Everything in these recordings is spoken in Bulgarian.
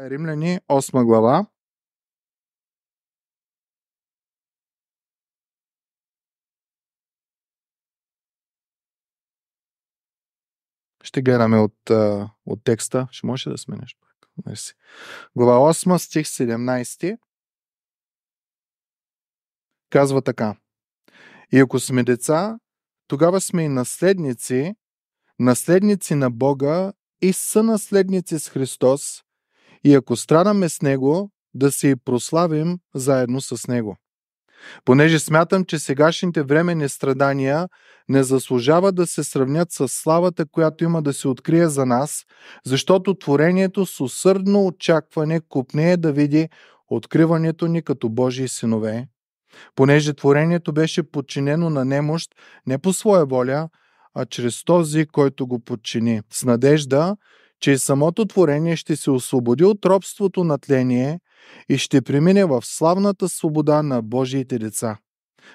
Е Римляни, 8 глава. Ще гледаме от, от текста. Ще може да сменеш Мерси. Глава 8, стих 17. Казва така. И ако сме деца, тогава сме и наследници, наследници на Бога и са наследници с Христос, и ако страдаме с Него, да се и прославим заедно с Него. Понеже смятам, че сегашните времени страдания не заслужава да се сравнят с славата, която има да се открие за нас, защото творението с усърдно очакване купнее да види откриването ни като Божии синове, понеже творението беше подчинено на немощ не по своя воля, а чрез този, който го подчини, с надежда, че самото творение ще се освободи от робството на тление и ще премине в славната свобода на Божиите деца.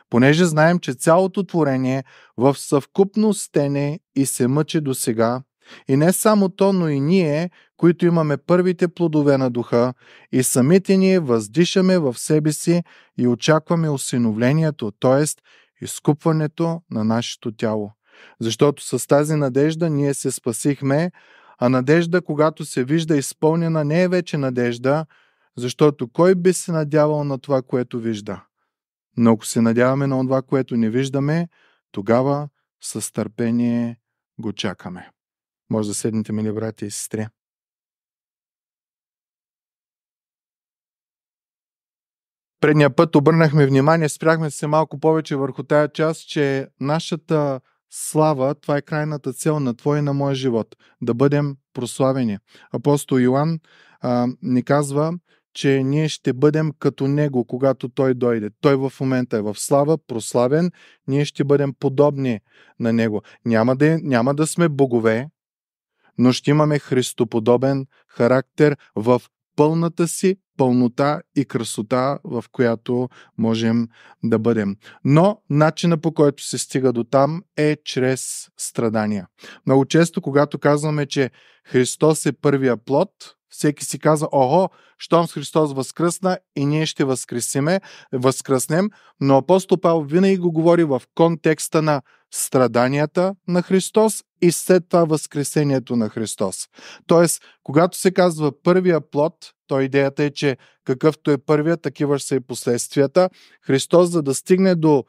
Понеже знаем, че цялото творение в съвкупност стене и се мъчи до сега, и не само то, но и ние, които имаме първите плодове на духа, и самите ние въздишаме в себе си и очакваме осиновлението, т.е. изкупването на нашето тяло. Защото с тази надежда ние се спасихме, а надежда, когато се вижда изпълнена, не е вече надежда, защото кой би се надявал на това, което вижда? Но ако се надяваме на това, което не виждаме, тогава с търпение го чакаме. Може да седнете, мили брати и сестри. Предния път обърнахме внимание, спряхме се малко повече върху тая част, че нашата слава, това е крайната цел на твой и на моя живот. Да бъдем прославени. Апостол Йоанн а, ни казва, че ние ще бъдем като Него, когато Той дойде. Той в момента е в слава, прославен, ние ще бъдем подобни на Него. Няма да, няма да сме богове, но ще имаме христоподобен характер в пълната си пълнота и красота, в която можем да бъдем. Но начина по който се стига до там е чрез страдания. Много често, когато казваме, че Христос е първия плод, всеки си казва, ого, щом с Христос възкръсна и ние ще възкресиме, възкръснем, но апостол Павел винаги го говори в контекста на страданията на Христос и след това възкресението на Христос. Тоест, когато се казва първия плод, то идеята е, че какъвто е първия, такива ще са и последствията. Христос, за да стигне до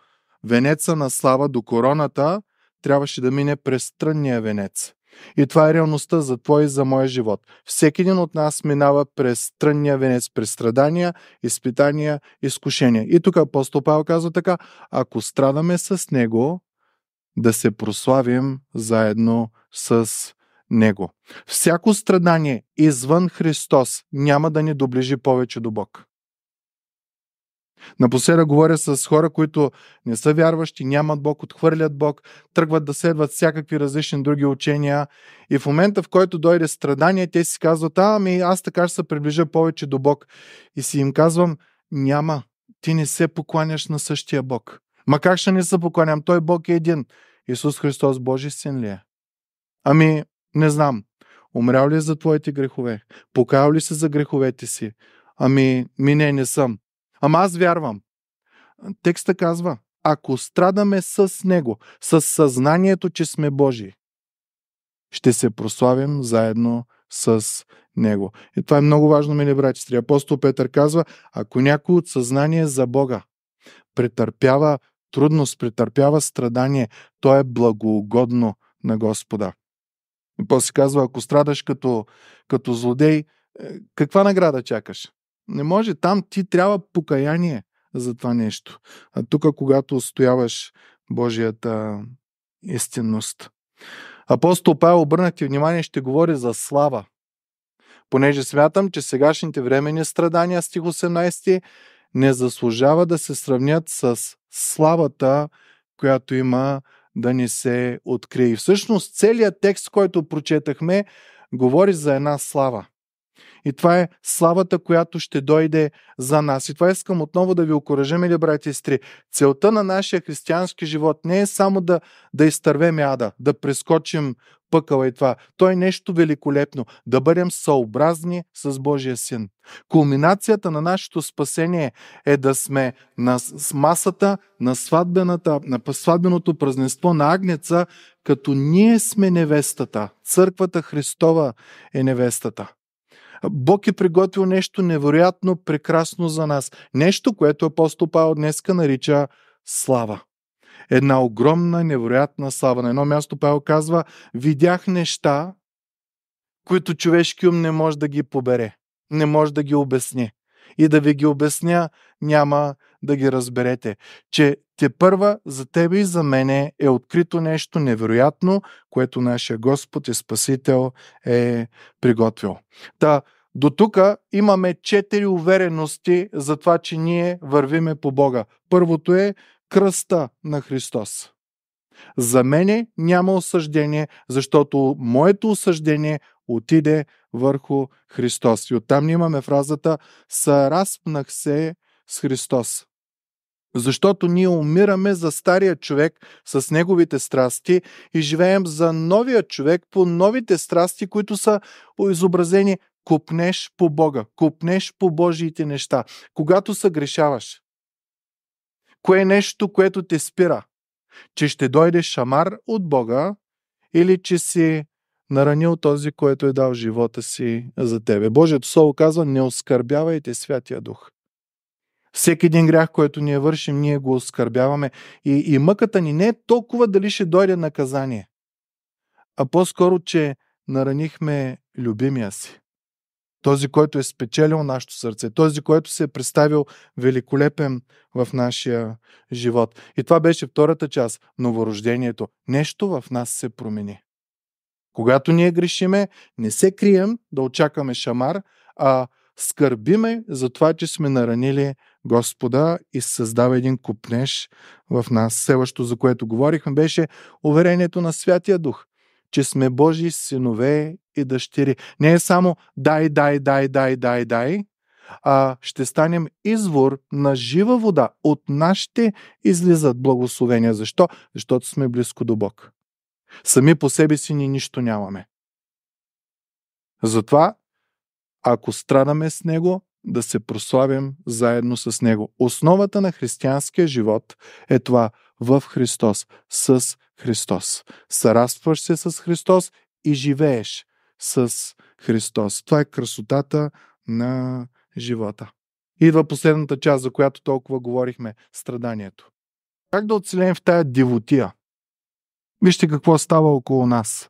венеца на слава, до короната, трябваше да мине през странния венец. И това е реалността за твой и за моя живот. Всеки един от нас минава през странния венец, през страдания, изпитания, изкушения. И тук апостол Павел казва така, ако страдаме с него, да се прославим заедно с него. Всяко страдание извън Христос няма да ни доближи повече до Бог. Напоследък говоря с хора, които не са вярващи, нямат Бог, отхвърлят Бог, тръгват да следват всякакви различни други учения. И в момента, в който дойде страдание, те си казват, а, ами аз така ще се приближа повече до Бог. И си им казвам, няма, ти не се покланяш на същия Бог. Ма как ще не се покланям? Той Бог е един. Исус Христос Божий син ли е? Ами, не знам. Умрял ли е за твоите грехове? Покаял ли се за греховете си? Ами, ми не, не съм. Ама аз вярвам. Текста казва, ако страдаме с Него, с съзнанието, че сме Божии, ще се прославим заедно с Него. И това е много важно, мили братистри. Апостол Петър казва, ако някой от съзнание за Бога претърпява трудност, претърпява страдание, то е благоугодно на Господа. И после казва, ако страдаш като, като злодей, е, каква награда чакаш? Не може. Там ти трябва покаяние за това нещо. А тук, когато устояваш Божията истинност. Апостол Павел, обърнахте внимание, ще говори за слава. Понеже смятам, че сегашните времени страдания, стих 18, не заслужава да се сравнят с славата, която има да ни се открие. И всъщност целият текст, който прочетахме, говори за една слава. И това е славата, която ще дойде за нас. И това искам отново да ви окоръжа, мили брати и сестри. Целта на нашия християнски живот не е само да, да изтървем яда, да прескочим пъкала и това. То е нещо великолепно. Да бъдем съобразни с Божия Син. Кулминацията на нашето спасение е да сме на масата на, сватбената, на сватбеното празненство на Агнеца, като ние сме невестата. Църквата Христова е невестата. Бог е приготвил нещо невероятно прекрасно за нас. Нещо, което апостол Павел днеска нарича слава. Една огромна, невероятна слава. На едно място Павел казва, видях неща, които човешки ум не може да ги побере, не може да ги обясни. И да ви ги обясня няма да ги разберете, че те първа за тебе и за мене е открито нещо невероятно, което нашия Господ и Спасител е приготвил. Та, до тук имаме четири уверености за това, че ние вървиме по Бога. Първото е кръста на Христос. За мене няма осъждение, защото моето осъждение отиде върху Христос. И оттам имаме фразата Съраспнах се с Христос. Защото ние умираме за стария човек с неговите страсти и живеем за новия човек по новите страсти, които са изобразени купнеш по Бога, купнеш по Божиите неща, когато съгрешаваш. Кое е нещо, което те спира? Че ще дойде шамар от Бога или че си наранил този, който е дал живота си за тебе. Божието Слово казва, не оскърбявайте Святия Дух. Всеки един грях, който ние вършим, ние го оскърбяваме. И, и мъката ни не е толкова дали ще дойде наказание, а по-скоро, че наранихме любимия си. Този, който е спечелил нашето сърце, този, който се е представил великолепен в нашия живот. И това беше втората част новорождението. Нещо в нас се промени. Когато ние грешиме, не се крием да очакваме шамар, а скърбиме за това, че сме наранили Господа и създава един купнеж в нас. Следващото, за което говорихме, беше уверението на Святия Дух, че сме Божии синове и дъщери. Не е само дай, дай, дай, дай, дай, дай, а ще станем извор на жива вода. От нашите излизат благословения. Защо? Защото сме близко до Бог. Сами по себе си ни нищо нямаме. Затова ако страдаме с него, да се прославим заедно с него. Основата на християнския живот е това в Христос, с Христос. Сарастваш се с Христос и живееш с Христос. Това е красотата на живота. Идва последната част, за която толкова говорихме страданието. Как да оцелеем в тая дивотия? Вижте какво става около нас.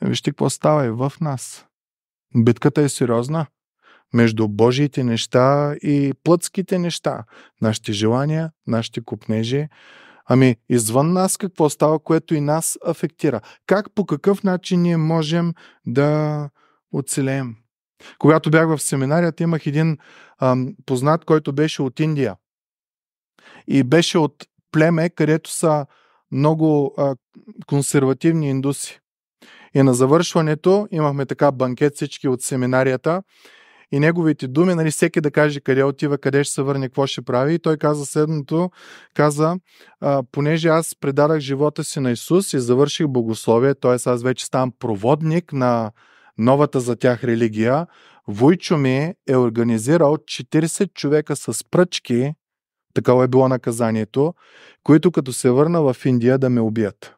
Вижте какво става и в нас. Битката е сериозна. Между Божиите неща и плътските неща. Нашите желания, нашите купнежи. Ами, извън нас какво става, което и нас афектира? Как, по какъв начин ние можем да оцелеем? Когато бях в семинарията, имах един ам, познат, който беше от Индия. И беше от племе, където са много а, консервативни индуси. И на завършването имахме така банкет всички от семинарията и неговите думи, нали, всеки да каже къде отива, къде ще се върне, какво ще прави. И той каза следното, каза, а, понеже аз предадах живота си на Исус и завърших богословие, т.е. аз вече ставам проводник на новата за тях религия, Войчо ми е организирал 40 човека с пръчки, такава е било наказанието, които като се върна в Индия да ме убият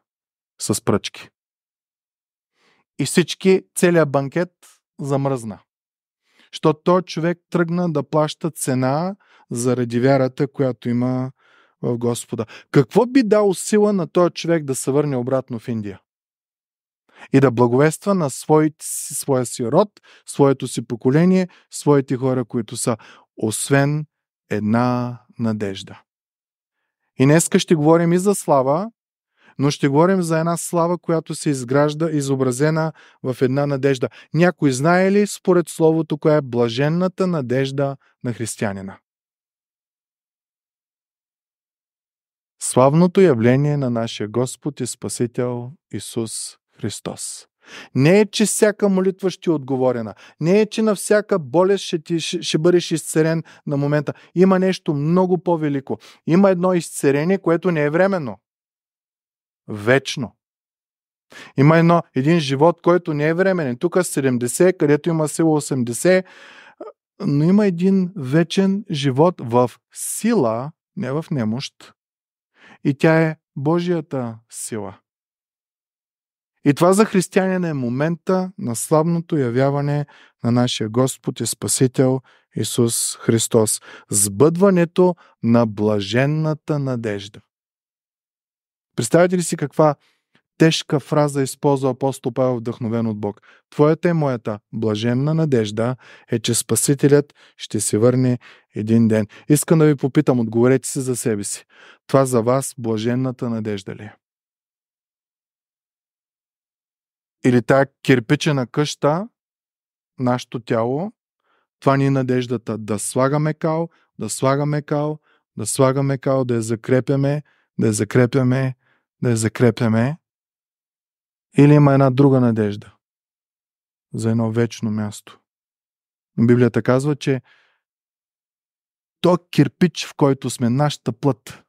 с пръчки. И всички, целият банкет замръзна. Защото той човек тръгна да плаща цена заради вярата, която има в Господа. Какво би дало сила на този човек да се върне обратно в Индия? И да благовества на своите, своя си род, своето си поколение, своите хора, които са, освен една надежда. И днеска ще говорим и за слава, но ще говорим за една слава, която се изгражда, изобразена в една надежда. Някой знае ли според Словото, коя е блаженната надежда на християнина? Славното явление на нашия Господ и Спасител Исус Христос. Не е, че всяка молитва ще е отговорена. Не е, че на всяка болест ще, ти, ще, ще бъдеш изцерен на момента. Има нещо много по-велико. Има едно изцерение, което не е временно вечно. Има едно, един живот, който не е временен. Тук 70, където има сила 80, но има един вечен живот в сила, не в немощ. И тя е Божията сила. И това за християнина е момента на славното явяване на нашия Господ и Спасител Исус Христос. Сбъдването на блаженната надежда. Представете ли си каква тежка фраза използва апостол Павел вдъхновен от Бог? Твоята и е моята блаженна надежда е, че Спасителят ще се върне един ден. Искам да ви попитам, отговорете се за себе си. Това за вас блаженната надежда ли е? Или тая кирпичена къща, нашето тяло, това ни е надеждата да слагаме кал, да слагаме кал, да слагаме кал, да я закрепяме, да я закрепяме, да я закрепяме, или има една друга надежда за едно вечно място. Библията казва, че то кирпич, в който сме, нашата плът,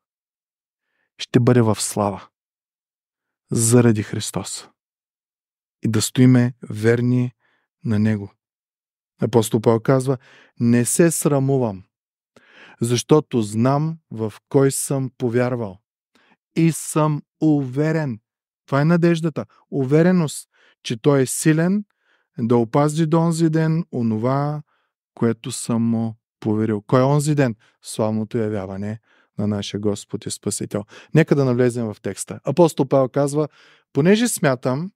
ще бъде в слава заради Христос. И да стоиме верни на Него. Апостол Павел казва, не се срамувам, защото знам в кой съм повярвал и съм уверен. Това е надеждата. Увереност, че той е силен да опази до онзи ден онова, което съм му поверил. Кой е онзи ден? Славното явяване на нашия Господ и Спасител. Нека да навлезем в текста. Апостол Павел казва, понеже смятам,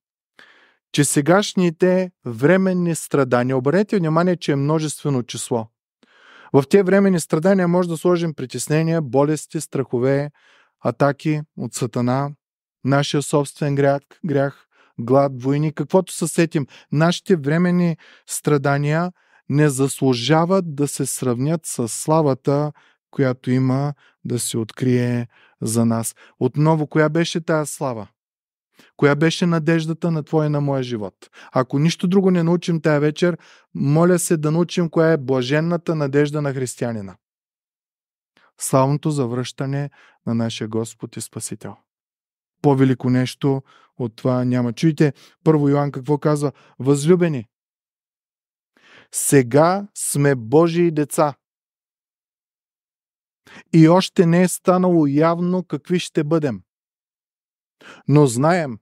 че сегашните временни страдания, обърнете внимание, че е множествено число. В тези временни страдания може да сложим притеснения, болести, страхове, атаки от Сатана, нашия собствен грях, грях глад, войни, каквото се сетим, нашите времени страдания не заслужават да се сравнят с славата, която има да се открие за нас. Отново, коя беше тая слава? Коя беше надеждата на твоя и на моя живот? Ако нищо друго не научим тая вечер, моля се да научим коя е блаженната надежда на християнина славното завръщане на нашия Господ и Спасител. По-велико нещо от това няма. Чуйте, първо Йоанн какво казва? Възлюбени, сега сме Божии деца. И още не е станало явно какви ще бъдем. Но знаем,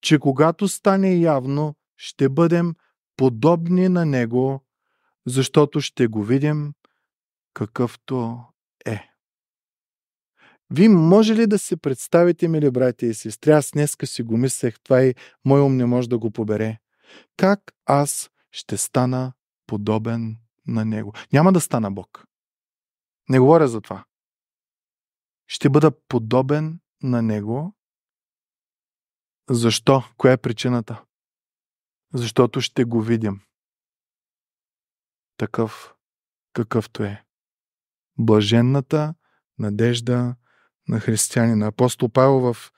че когато стане явно, ще бъдем подобни на Него, защото ще го видим какъвто вие може ли да се представите, мили братя и сестри, аз днеска си го мислех, това и мой ум не може да го побере. Как аз ще стана подобен на Него? Няма да стана Бог. Не говоря за това. Ще бъда подобен на Него. Защо? Коя е причината? Защото ще го видим. Такъв, какъвто е. Блаженната надежда на християнина. Апостол Павел в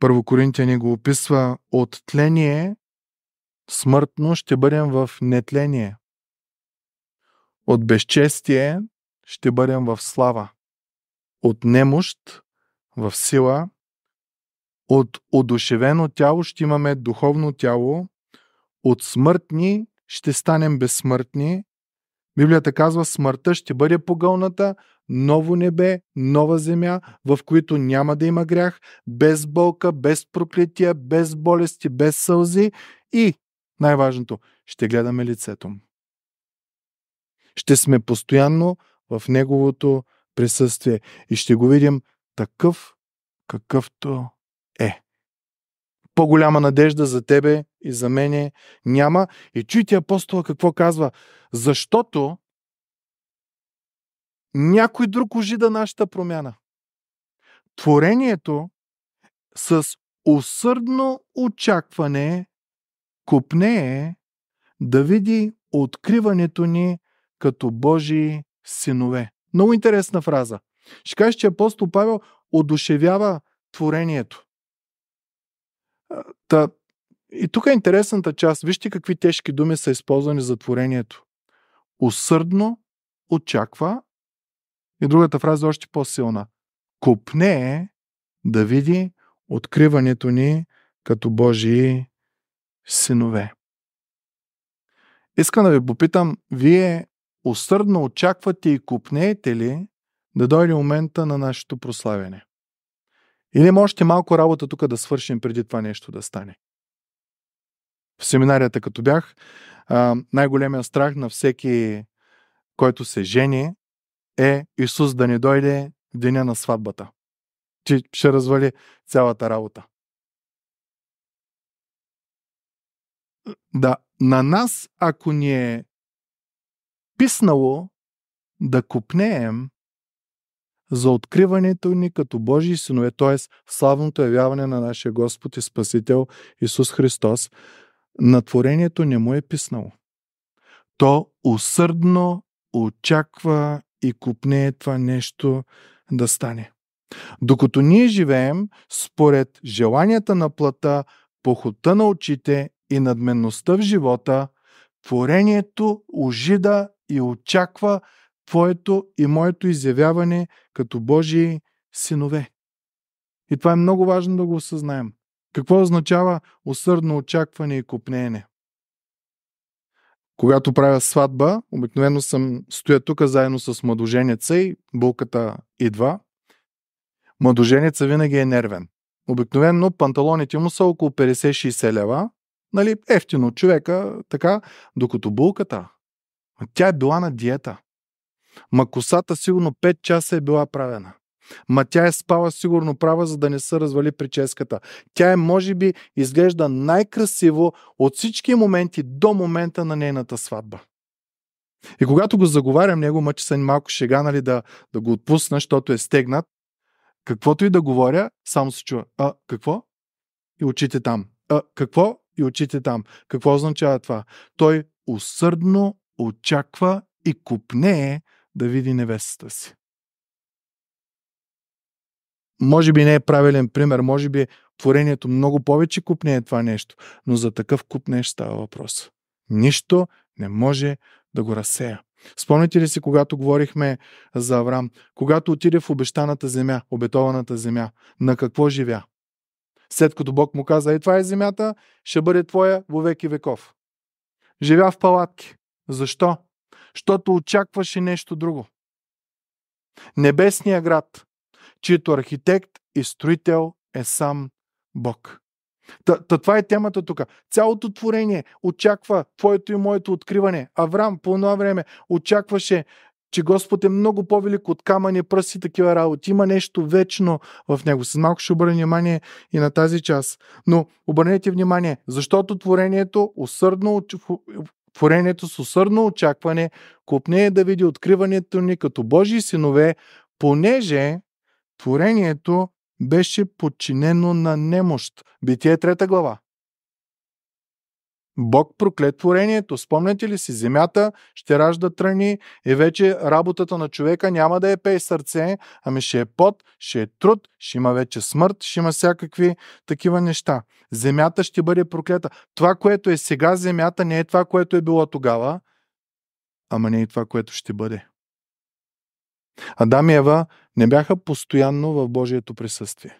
Първо Коринтияни го описва от тление смъртно ще бъдем в нетление. От безчестие ще бъдем в слава. От немощ в сила. От одушевено тяло ще имаме духовно тяло. От смъртни ще станем безсмъртни. Библията казва, смъртта ще бъде погълната, ново небе, нова земя, в които няма да има грях, без болка, без проклетия, без болести, без сълзи и най-важното, ще гледаме лицето му. Ще сме постоянно в Неговото присъствие и ще го видим такъв, какъвто е. По-голяма надежда за тебе и за мене няма. И чуйте апостола какво казва. Защото някой друг ожида нашата промяна. Творението с усърдно очакване купнее да види откриването ни като Божии синове. Много интересна фраза. Ще кажеш, че апостол Павел одушевява творението. Та, и тук е интересната част. Вижте какви тежки думи са използвани за творението. Усърдно очаква и другата фраза е още по-силна. Купне е да види откриването ни като Божии синове. Искам да ви попитам, вие усърдно очаквате и купнеете ли да дойде момента на нашето прославяне? Или има още малко работа тук да свършим преди това нещо да стане? В семинарията като бях, най-големия страх на всеки, който се жени, е Исус да не дойде в деня на сватбата. Ти ще развали цялата работа. Да, на нас, ако ни е писнало да купнеем за откриването ни като Божии синове, т.е. славното явяване на нашия Господ и Спасител Исус Христос, на творението не му е писнало. То усърдно очаква и купне това нещо да стане. Докато ние живеем според желанията на плата, похота на очите и надменността в живота, творението ожида и очаква твоето и моето изявяване като Божии синове. И това е много важно да го осъзнаем. Какво означава усърдно очакване и купнеене? когато правя сватба, обикновено съм стоя тук заедно с младоженеца и булката идва. Младоженеца винаги е нервен. Обикновено панталоните му са около 50-60 лева. Нали, ефтино от човека, така, докато булката, тя е била на диета. Ма косата сигурно 5 часа е била правена. Ма тя е спала сигурно права, за да не се развали прическата. Тя е, може би, изглежда най-красиво от всички моменти до момента на нейната сватба. И когато го заговарям него, ма че са малко шега, нали, да, да го отпусна, защото е стегнат, каквото и да говоря, само се чува. А, какво? И очите там. А, какво? И очите там. Какво означава това? Той усърдно очаква и купнее да види невестата си може би не е правилен пример, може би творението много повече купне е това нещо, но за такъв куп нещо става въпрос. Нищо не може да го разсея. Спомните ли си, когато говорихме за Авраам? Когато отиде в обещаната земя, обетованата земя, на какво живя? След като Бог му каза, е това е земята, ще бъде твоя вовек веки веков. Живя в палатки. Защо? Защото очакваше нещо друго. Небесния град, чието архитект и строител е сам Бог. Та, та това е темата тук. Цялото творение очаква твоето и моето откриване. Авраам по едно време очакваше, че Господ е много по-велик от камъни, пръсти такива работи. Има нещо вечно в него. С малко ще обърне внимание и на тази част. Но обърнете внимание, защото творението усърдно Творението с усърдно очакване купне е да види откриването ни като Божии синове, понеже Творението беше подчинено на немощ. Битие е трета глава. Бог прокле творението. Спомняте ли си, земята ще ражда тръни и вече работата на човека няма да е пей сърце, ами ще е пот, ще е труд, ще има вече смърт, ще има всякакви такива неща. Земята ще бъде проклета. Това, което е сега земята, не е това, което е било тогава, ама не е това, което ще бъде. Адам и Ева не бяха постоянно в Божието присъствие.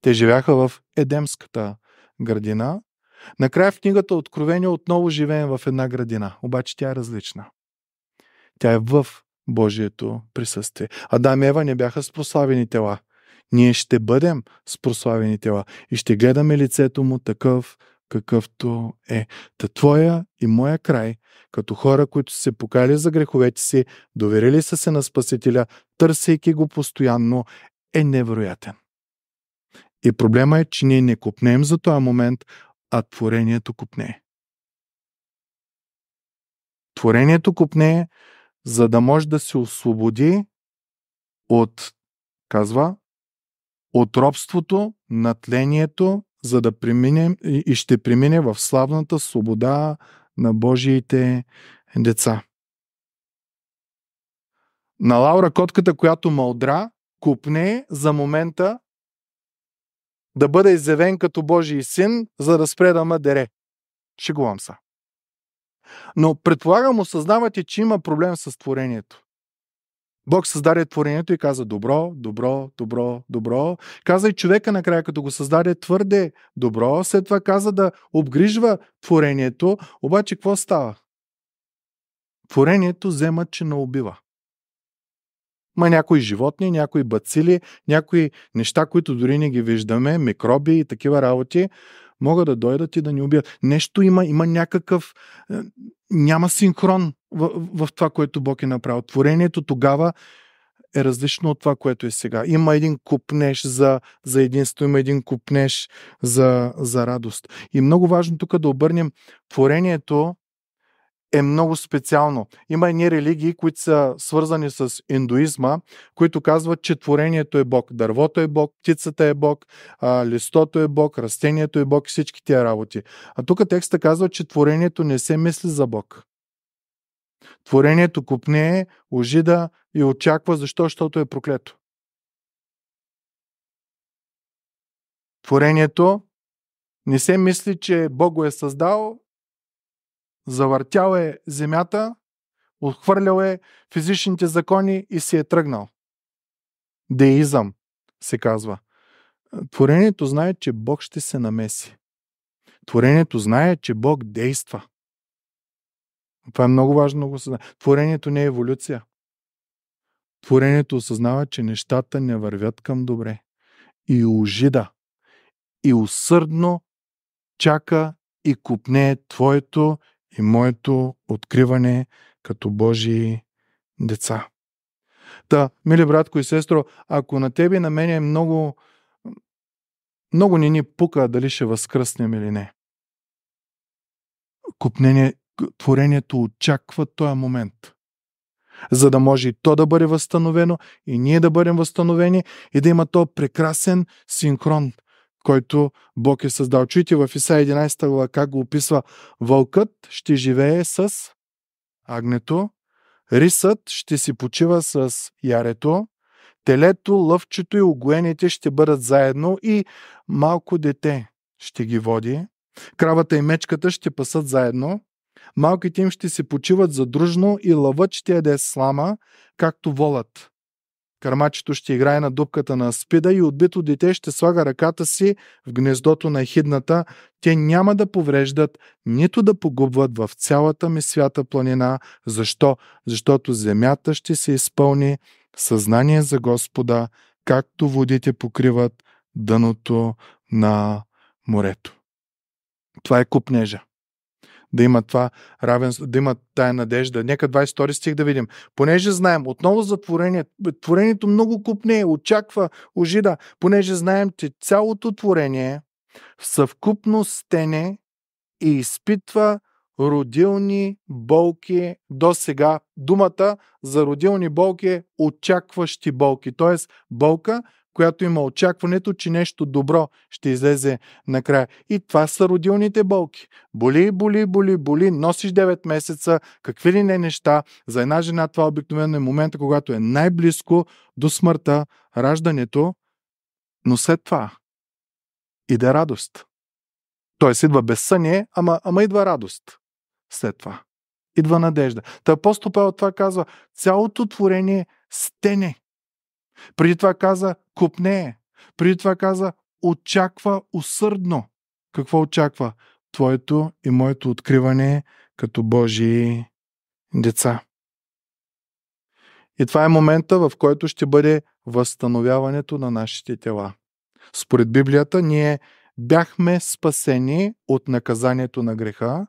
Те живяха в Едемската градина. Накрая в книгата Откровение отново живеем в една градина, обаче тя е различна. Тя е в Божието присъствие. Адам и Ева не бяха с прославени тела. Ние ще бъдем с прославени тела и ще гледаме лицето му такъв, какъвто е. Та твоя и моя край като хора, които са се покали за греховете си, доверили са се на Спасителя, търсейки го постоянно, е невероятен. И проблема е, че ние не купнем за този момент, а творението купне. Творението купне, за да може да се освободи от, казва, от робството, натлението, за да преминем и ще премине в славната свобода на Божиите деца. На Лаура котката, която мълдра, купне за момента да бъде изявен като Божий син, за да спре да мъдере. Шегувам се. Но предполагам, осъзнавате, че има проблем с творението. Бог създаде творението и каза добро, добро, добро, добро. Каза и човека накрая, като го създаде твърде добро. След това каза да обгрижва творението. Обаче какво става? Творението взема, че не убива. Ма някои животни, някои бацили, някои неща, които дори не ги виждаме, микроби и такива работи, могат да дойдат и да ни убият. Нещо има, има някакъв е, няма синхрон в, в това, което Бог е направил. Творението тогава е различно от това, което е сега. Има един купнеш за, за единство, има един купнеш за, за радост. И е много важно тук да обърнем творението е много специално. Има едни религии, които са свързани с индуизма, които казват, че творението е Бог. Дървото е Бог, птицата е Бог, листото е Бог, растението е Бог и всички тия работи. А тук текста казва, че творението не се мисли за Бог. Творението купнее, ожида и очаква, защо? Защото е проклето. Творението не се мисли, че Бог го е създал Завъртял е земята, отхвърлял е физичните закони и си е тръгнал. Деизъм се казва. Творението знае, че Бог ще се намеси. Творението знае, че Бог действа. Това е много важно да го Творението не е еволюция. Творението осъзнава, че нещата не вървят към добре. И ожида. И усърдно чака и купне твоето и моето откриване като Божии деца. Та, мили братко и сестро, ако на тебе и на мен е много, много не ни пука дали ще възкръснем или не. Купнение, творението очаква този момент – за да може и то да бъде възстановено, и ние да бъдем възстановени, и да има то прекрасен синхрон който Бог е създал. Чуйте в Иса 11 глава как го описва. Вълкът ще живее с агнето, рисът ще си почива с ярето, телето, лъвчето и огоените ще бъдат заедно и малко дете ще ги води. Кравата и мечката ще пасат заедно. Малките им ще се почиват задружно и лъвът ще яде слама, както волът. Кармачето ще играе на дупката на спида и отбито дете ще слага ръката си в гнездото на ехидната. Те няма да повреждат, нито да погубват в цялата ми свята планина. Защо? Защото земята ще се изпълни съзнание за Господа, както водите покриват дъното на морето. Това е купнежа да има това равенство, да има тая надежда. Нека 22 стих да видим. Понеже знаем, отново за творение, творението много купне, очаква, ожида, понеже знаем, че цялото творение в съвкупно стене и изпитва родилни болки до сега. Думата за родилни болки е очакващи болки, т.е. болка, която има очакването, че нещо добро ще излезе накрая. И това са родилните болки. Боли, боли, боли, боли, носиш 9 месеца, какви ли не неща. За една жена това обикновено е момента, когато е най-близко до смъртта, раждането, но след това иде радост. Тоест идва безсъние, ама, ама идва радост след това. Идва надежда. Та апостол Павел това казва, цялото творение стене преди това каза купне. Преди това каза очаква усърдно. Какво очаква? Твоето и моето откриване като Божии деца. И това е момента, в който ще бъде възстановяването на нашите тела. Според Библията, ние бяхме спасени от наказанието на греха.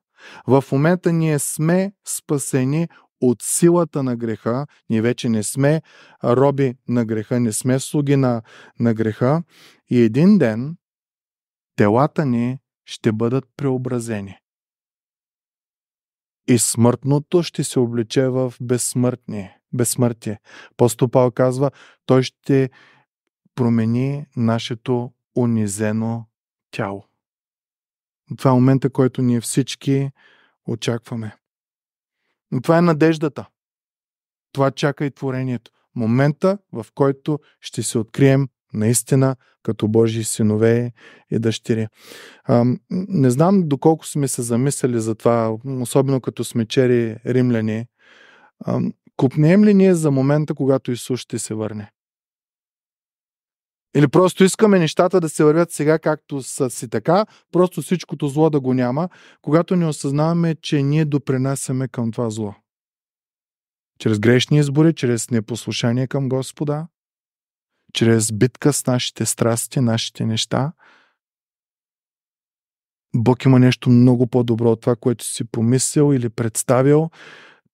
В момента ние сме спасени от силата на греха. Ние вече не сме роби на греха, не сме слуги на, на греха. И един ден телата ни ще бъдат преобразени. И смъртното ще се облече в безсмъртни, безсмъртие. Постопал казва, той ще промени нашето унизено тяло. Това е момента, който ние всички очакваме. Но това е надеждата. Това чака и творението. Момента, в който ще се открием наистина като Божии синове и дъщери. А, не знам доколко сме се замислили за това, особено като сме чери римляни. А, купнем ли ние за момента, когато Исус ще се върне? Или просто искаме нещата да се вървят сега както са си така, просто всичкото зло да го няма, когато не осъзнаваме, че ние допринасяме към това зло. Чрез грешни избори, чрез непослушание към Господа, чрез битка с нашите страсти, нашите неща, Бог има нещо много по-добро от това, което си помислил или представил.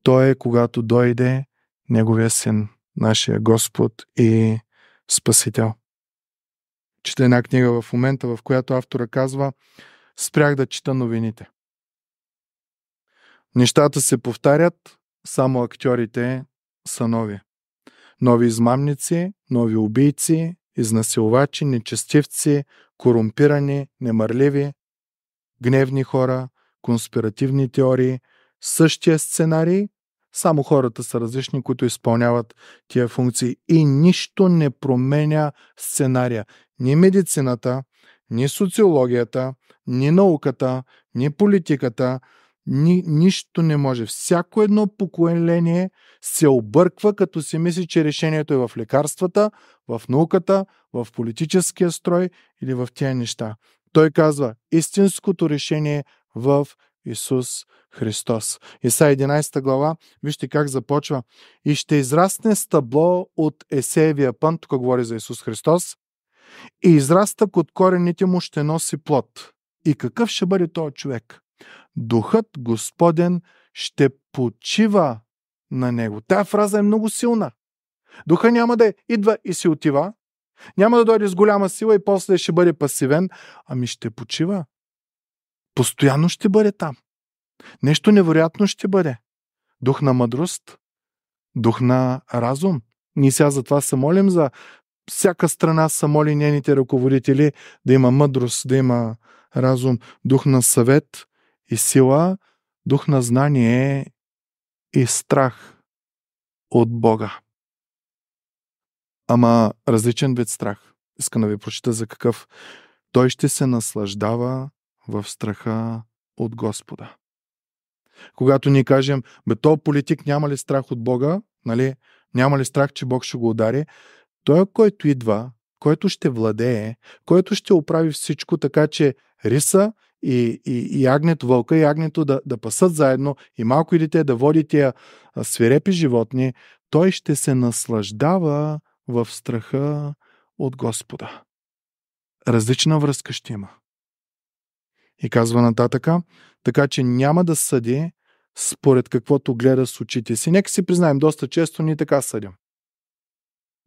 Той е, когато дойде Неговия син, нашия Господ и Спасител чета една книга в момента, в която автора казва спрях да чета новините. Нещата се повтарят, само актьорите са нови. Нови измамници, нови убийци, изнасилвачи, нечестивци, корумпирани, немърливи, гневни хора, конспиративни теории. Същия сценарий, само хората са различни, които изпълняват тия функции. И нищо не променя сценария ни медицината, ни социологията, ни науката, ни политиката, ни, нищо не може. Всяко едно поколение се обърква, като си мисли, че решението е в лекарствата, в науката, в политическия строй или в тези неща. Той казва, истинското решение е в Исус Христос. Иса 11 глава, вижте как започва. И ще израсне стъбло от Есевия пън, тук говори за Исус Христос, и израстък от корените му ще носи плод. И какъв ще бъде този човек? Духът Господен ще почива на него. Тая фраза е много силна. Духа няма да идва и си отива, няма да дойде с голяма сила и после ще бъде пасивен, ами ще почива. Постоянно ще бъде там. Нещо невероятно ще бъде. Дух на мъдрост, дух на разум. Ние сега за това се молим за всяка страна са моли нейните ръководители да има мъдрост, да има разум, дух на съвет и сила, дух на знание и страх от Бога. Ама различен вид страх. Искам да ви прочита за какъв. Той ще се наслаждава в страха от Господа. Когато ни кажем, бе, то политик няма ли страх от Бога, нали? няма ли страх, че Бог ще го удари, той, който идва, който ще владее, който ще оправи всичко така, че риса и, и, и агнето, вълка и агнето да, да пасат заедно и малко и дете да води тия свирепи животни, той ще се наслаждава в страха от Господа. Различна връзка ще има. И казва нататъка, така че няма да съди според каквото гледа с очите си. Нека си признаем, доста често ние така съдим.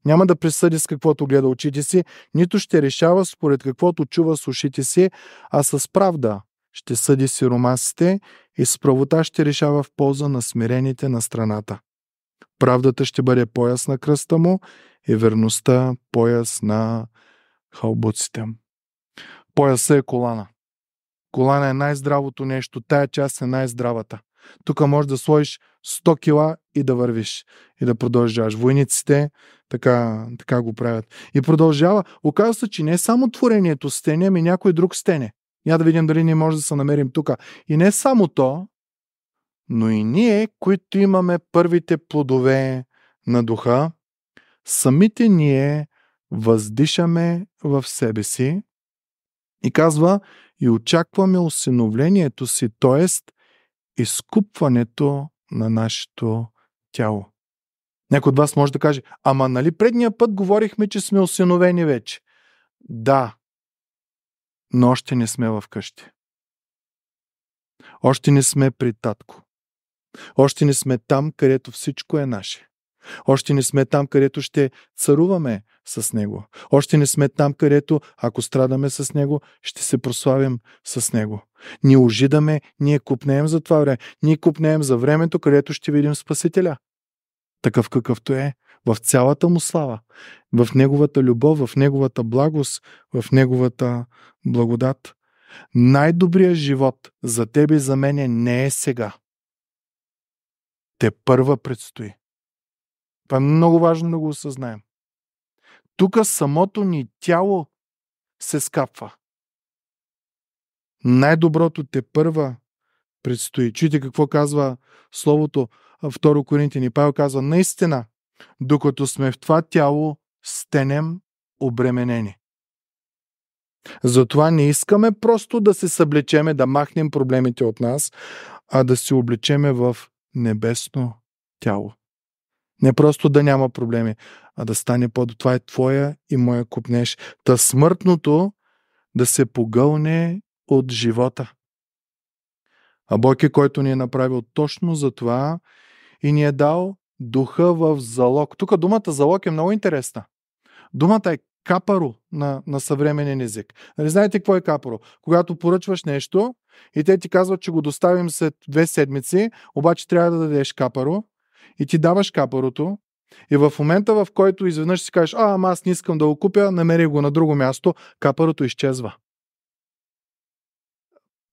Няма да присъди с каквото гледа очите си, нито ще решава според каквото чува с ушите си, а с правда ще съди сиромасите и с правота ще решава в полза на смирените на страната. Правдата ще бъде пояс на кръста му и верността пояс на халбуците. Пояса е колана. Колана е най-здравото нещо, тая част е най-здравата. Тук може да сложиш 100 кила и да вървиш и да продължаваш. Войниците така, така го правят. И продължава. Оказва се, че не е само творението стене, ами някой друг стене. Я да видим дали ние може да се намерим тук. И не само то, но и ние, които имаме първите плодове на духа, самите ние въздишаме в себе си и казва и очакваме осиновлението си, т.е. изкупването на нашето тяло. Някой от вас може да каже, ама нали предния път говорихме, че сме осиновени вече? Да, но още не сме в къщи. Още не сме при татко. Още не сме там, където всичко е наше. Още не сме там, където ще царуваме с Него. Още не сме там, където, ако страдаме с Него, ще се прославим с Него. Ние ожидаме, ние купнеем за това време. Ние купнеем за времето, където ще видим Спасителя. Такъв какъвто е, в цялата му слава, в Неговата любов, в Неговата благост, в Неговата благодат. Най-добрият живот за тебе и за мене не е сега. Те първа предстои. Това е много важно да го осъзнаем. Тук самото ни тяло се скапва. Най-доброто те първа предстои. Чуйте какво казва Словото 2 Коринтини. Павел казва, наистина, докато сме в това тяло, стенем обременени. Затова не искаме просто да се съблечеме, да махнем проблемите от нас, а да се облечеме в небесно тяло. Не просто да няма проблеми, а да стане по Това е твоя и моя купнеж. Та смъртното да се погълне от живота. А Бог е който ни е направил точно за това и ни е дал духа в залог. Тук думата залог е много интересна. Думата е капаро на, на съвременен език. Нали знаете какво е капаро? Когато поръчваш нещо и те ти казват, че го доставим след две седмици, обаче трябва да дадеш капаро, и ти даваш капарото, и в момента, в който изведнъж си кажеш, а, ама аз не искам да го купя, намери го на друго място, капарото изчезва.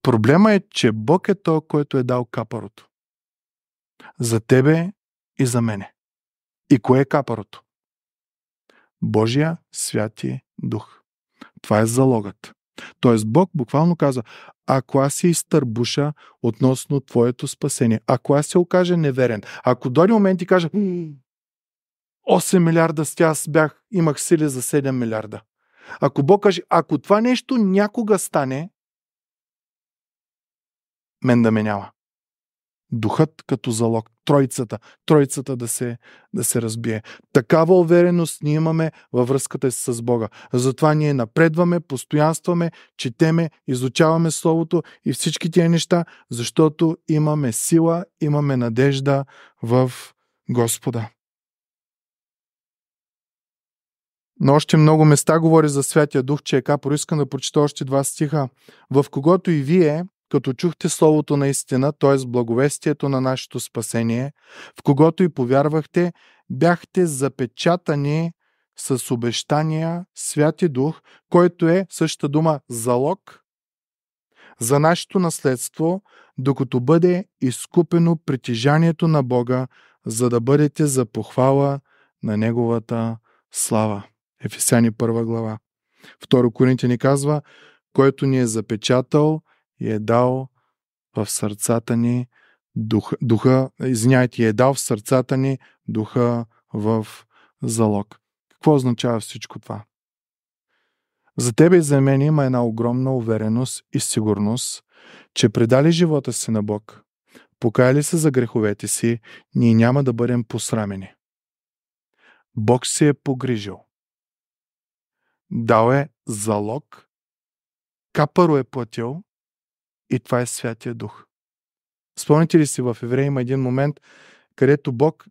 Проблема е, че Бог е то, който е дал капарото. За тебе и за мене. И кое е капарото? Божия Святи Дух. Това е залогът. Тоест Бог буквално казва, ако аз се изтърбуша относно твоето спасение, ако аз се окажа неверен, ако дойде момент и кажа 8 милиарда с аз бях, имах сили за 7 милиарда. Ако Бог каже, ако това нещо някога стане, мен да ме няма духът като залог, тройцата, тройцата да се, да се разбие. Такава увереност ние имаме във връзката с Бога. Затова ние напредваме, постоянстваме, четеме, изучаваме Словото и всички тия неща, защото имаме сила, имаме надежда в Господа. Но още много места говори за Святия Дух, че е капор. Искам да прочета още два стиха. В когото и вие, като чухте Словото на истина, т.е. благовестието на нашето спасение, в когото и повярвахте, бяхте запечатани с обещания Святи Дух, който е същата дума залог за нашето наследство, докато бъде изкупено притежанието на Бога, за да бъдете за похвала на Неговата слава. Ефесяни 1 глава. Второ ни казва, който ни е запечатал – и е дал в сърцата ни духа, духа извиняйте, е дал в сърцата ни духа в залог. Какво означава всичко това? За тебе и за мен има една огромна увереност и сигурност, че предали живота си на Бог, покаяли се за греховете си, ние няма да бъдем посрамени. Бог се е погрижил. Дал е залог, капаро е платил и това е Святия Дух. Спомните ли си, в Еврея има един момент, където Бог,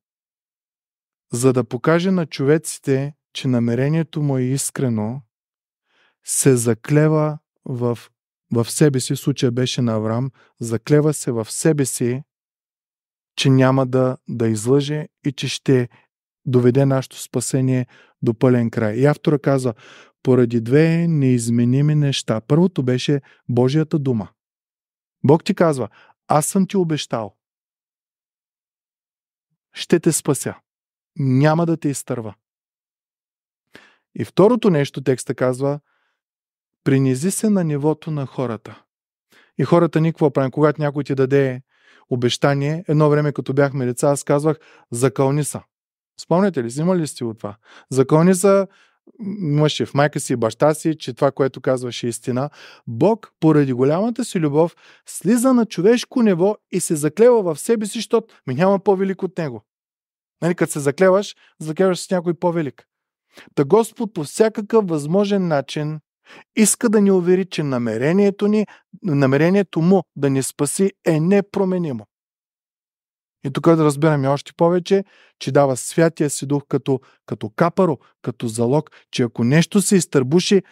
за да покаже на човеците, че намерението му е искрено, се заклева в, в себе си, случая беше на Авраам, заклева се в себе си, че няма да, да излъже и че ще доведе нашето спасение до пълен край. И автора казва, поради две неизменими неща. Първото беше Божията дума. Бог ти казва, аз съм ти обещал. Ще те спася. Няма да те изтърва. И второто нещо текста казва, Принизи се на нивото на хората. И хората никво правим. Когато някой ти даде обещание, едно време като бяхме деца, аз казвах, закълни са. Спомняте ли, взимали сте от това? Закълни са, мъж е в майка си и баща си, че това, което казваше е истина. Бог, поради голямата си любов, слиза на човешко ниво и се заклева в себе си, защото ми няма по-велик от него. Нали, като се заклеваш, заклеваш с някой по-велик. Та Господ по всякакъв възможен начин иска да ни увери, че намерението, ни, намерението му да ни спаси е непроменимо. И тук да разбираме още повече, че дава Святия си дух като, като капаро, като залог, че ако нещо се изтърбуши,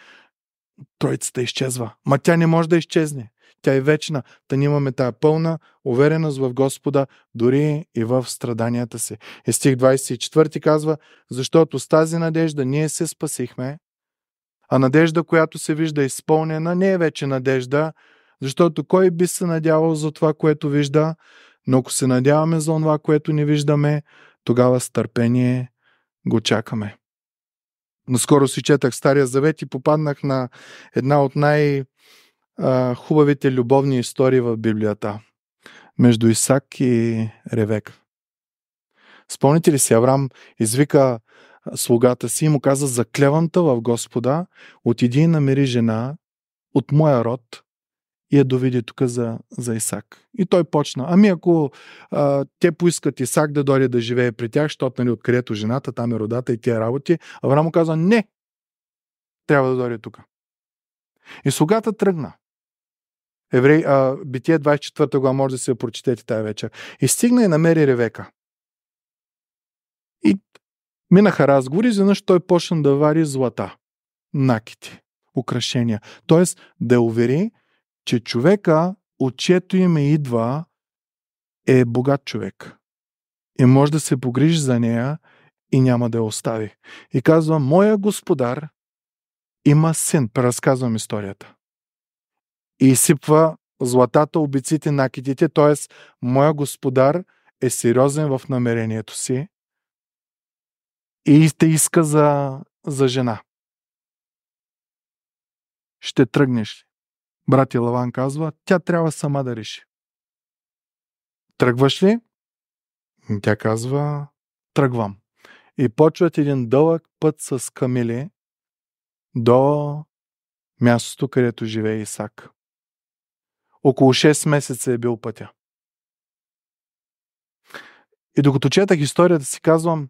Троицата изчезва. Ма тя не може да изчезне. Тя е вечна. Та ние имаме тая пълна увереност в Господа, дори и в страданията си. И стих 24 казва, защото с тази надежда ние се спасихме, а надежда, която се вижда изпълнена, не е вече надежда, защото кой би се надявал за това, което вижда, но ако се надяваме за това, което не виждаме, тогава с търпение го чакаме. Наскоро си четах Стария Завет и попаднах на една от най-хубавите любовни истории в Библията. Между Исак и Ревек. Спомните ли си, Аврам извика слугата си и му каза, заклеванта в Господа, отиди и намери жена от моя род, и я доведе тук за, за Исак. И той почна. Ами ако а, те поискат Исак да дойде да живее при тях, защото нали, откъдето жената, там е родата и тия работи, Авраам му каза, не, трябва да дойде тук. И слугата тръгна. Еврей, а, битие 24 глава може да се прочетете тая вечер. И стигна и намери Ревека. И минаха разговори, изведнъж той почна да вари злата, накити, украшения. Тоест да увери, че човека, от чието име идва, е богат човек. И може да се погрижи за нея и няма да я остави. И казва, моя господар има син. Преразказвам историята. И изсипва златата, обиците, накитите, т.е. моя господар е сериозен в намерението си и те иска за, за жена. Ще тръгнеш ли? Брат Лаван казва, тя трябва сама да реши. Тръгваш ли? Тя казва, тръгвам. И почват един дълъг път с камили до мястото, където живее Исак. Около 6 месеца е бил пътя. И докато четах историята си казвам,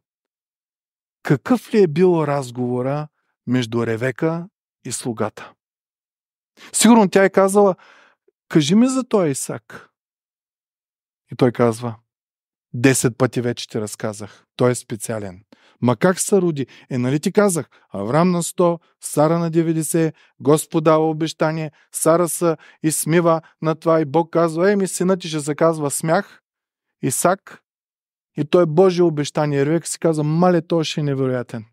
какъв ли е бил разговора между Ревека и слугата? Сигурно тя е казала, кажи ми за този Исак. И той казва, Десет пъти вече ти разказах. Той е специален. Ма как се роди? Е, нали ти казах? Аврам на 100, Сара на 90, Господ дава обещание, Сара са и смива на това и Бог казва, ми сина ти ще се казва смях, Исак. И той е Божие обещание. Ревек си казва, мале, той ще е невероятен.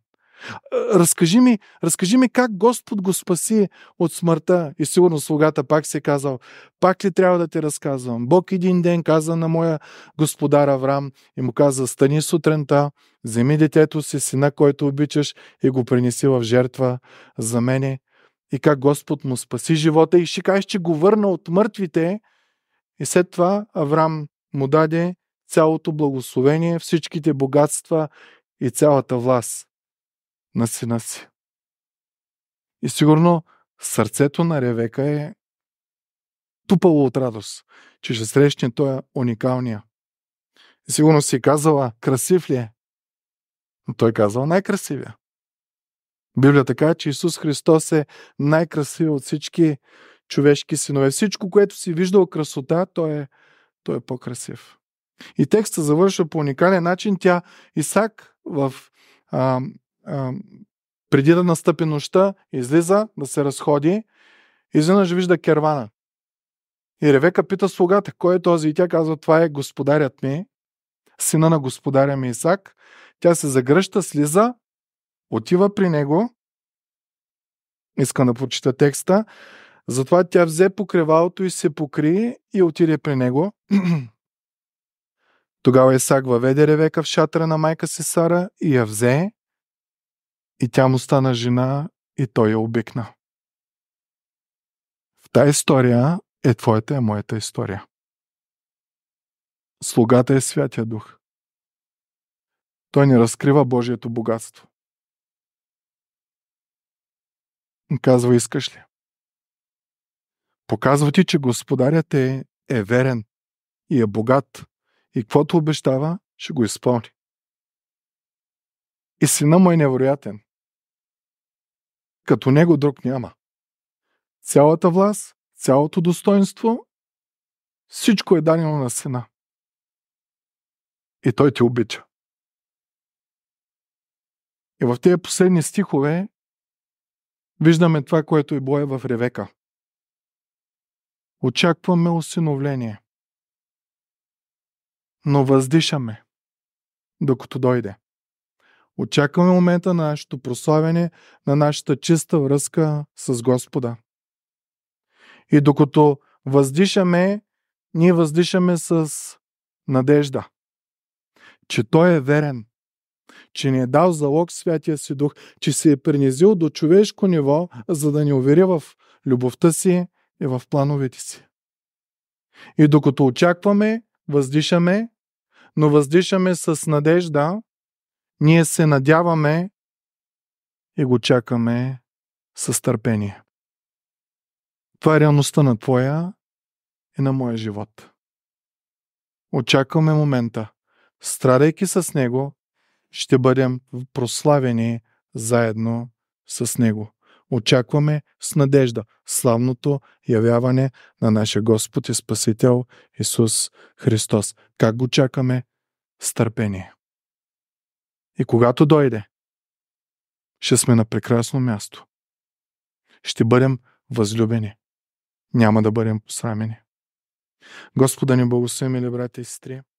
Разкажи ми, разкажи ми как Господ го спаси от смъртта. И сигурно слугата пак се казал, пак ли трябва да ти разказвам? Бог един ден каза на моя господар Аврам и му каза, стани сутринта, вземи детето си, сина, който обичаш и го принеси в жертва за мене. И как Господ му спаси живота и ще кажеш, че го върна от мъртвите. И след това Аврам му даде цялото благословение, всичките богатства и цялата власт на сина си. И сигурно сърцето на Ревека е тупало от радост, че ще срещне той уникалния. И сигурно си казала, красив ли е? Но той казал най-красивия. Библията казва, че Исус Христос е най-красив от всички човешки синове. Всичко, което си виждал красота, той е, той е по-красив. И текста завършва по уникален начин. Тя Исак в а, преди да настъпи нощта, излиза да се разходи. Изведнъж вижда кервана. И Ревека пита слугата, кой е този? И тя казва, това е господарят ми, сина на господаря ми Исак. Тя се загръща, слиза, отива при него. Искам да прочита текста. Затова тя взе покривалото и се покри и отиде при него. Тогава Исак въведе Ревека в шатра на майка си Сара и я взе и тя му стана жена и той я обикна. В тая история е твоята и е моята история. Слугата е Святия Дух. Той ни разкрива Божието богатство. Казва, искаш ли? Показва ти, че Господарят е, е верен и е богат и каквото обещава, ще го изпълни. И сина му е невероятен. Като него друг няма. Цялата власт, цялото достоинство, всичко е дадено на сина. И той те обича. И в тези последни стихове виждаме това, което и бое в Ревека. Очакваме осиновление, но въздишаме, докато дойде. Очакваме момента на нашето прославяне, на нашата чиста връзка с Господа. И докато въздишаме, ние въздишаме с надежда, че Той е верен, че ни е дал залог Святия си Дух, че се е принизил до човешко ниво, за да ни увери в любовта си и в плановете си. И докато очакваме, въздишаме, но въздишаме с надежда, ние се надяваме и го чакаме с търпение. Това е реалността на твоя и на моя живот. Очакваме момента. Страдайки с него, ще бъдем прославени заедно с него. Очакваме с надежда славното явяване на нашия Господ и Спасител Исус Христос. Как го чакаме? С търпение. И когато дойде, ще сме на прекрасно място. Ще бъдем възлюбени. Няма да бъдем посрамени. Господа ни благослови, мили брати и сестри.